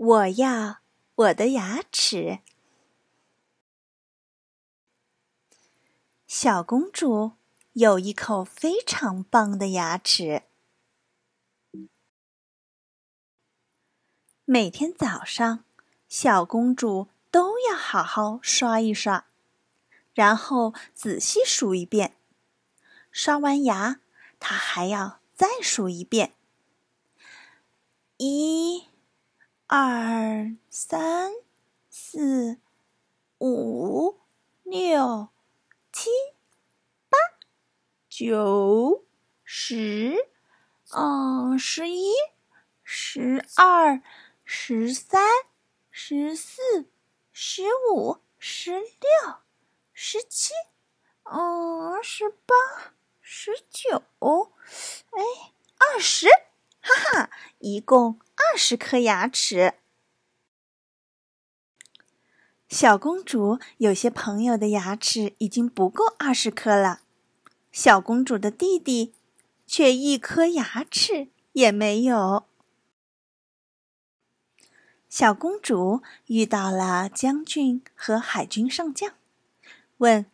我要我的牙齿。小公主有一口非常棒的牙齿。每天早上，小公主都要好好刷一刷，然后仔细数一遍。刷完牙，她还要再数一遍：一。二三四五六七八九十，嗯，十一十二十三十四十五十六十七，嗯，十八十九，哎，二十，哈哈，一共。十颗牙齿，小公主有些朋友的牙齿已经不够二十颗了，小公主的弟弟却一颗牙齿也没有。小公主遇到了将军和海军上将，问：“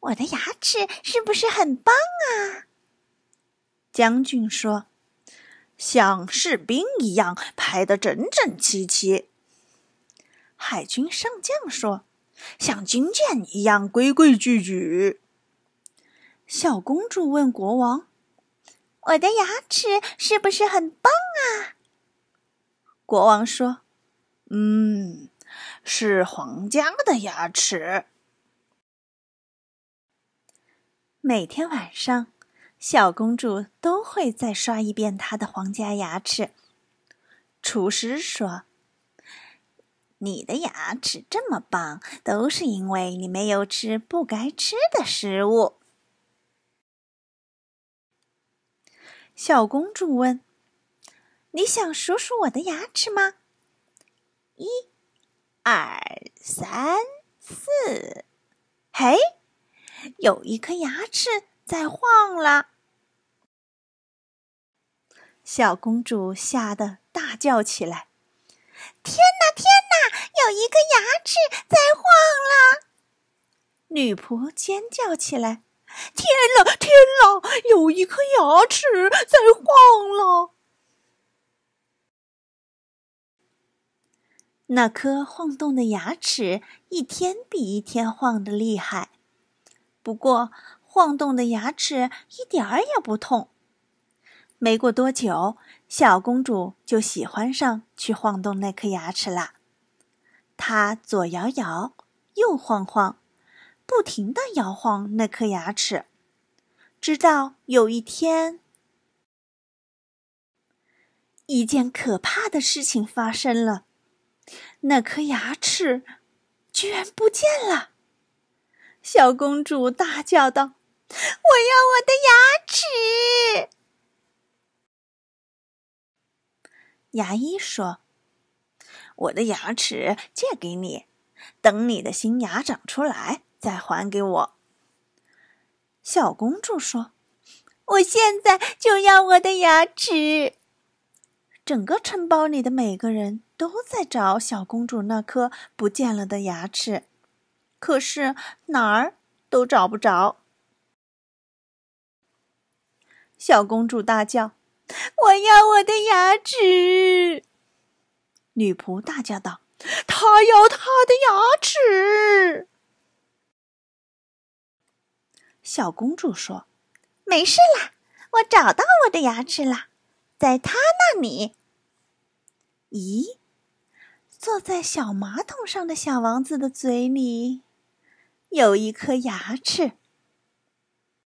我的牙齿是不是很棒啊？”将军说。像士兵一样排得整整齐齐。海军上将说：“像军舰一样规规矩矩。”小公主问国王：“我的牙齿是不是很棒啊？”国王说：“嗯，是皇家的牙齿。”每天晚上。小公主都会再刷一遍她的皇家牙齿。厨师说：“你的牙齿这么棒，都是因为你没有吃不该吃的食物。”小公主问：“你想数数我的牙齿吗？”一、二、三、四。嘿，有一颗牙齿在晃了。小公主吓得大叫起来：“天哪，天哪，有一颗牙齿在晃了！”女仆尖叫起来：“天哪，天哪，有一颗牙齿在晃了！”那颗晃动的牙齿一天比一天晃得厉害，不过晃动的牙齿一点儿也不痛。没过多久，小公主就喜欢上去晃动那颗牙齿啦。她左摇摇，右晃晃，不停的摇晃那颗牙齿，直到有一天，一件可怕的事情发生了：那颗牙齿居然不见了！小公主大叫道：“我要我的牙齿！”牙医说：“我的牙齿借给你，等你的新牙长出来再还给我。”小公主说：“我现在就要我的牙齿。”整个城堡里的每个人都在找小公主那颗不见了的牙齿，可是哪儿都找不着。小公主大叫。我要我的牙齿！女仆大叫道：“她有她的牙齿。”小公主说：“没事啦，我找到我的牙齿啦，在她那里。”咦，坐在小马桶上的小王子的嘴里有一颗牙齿。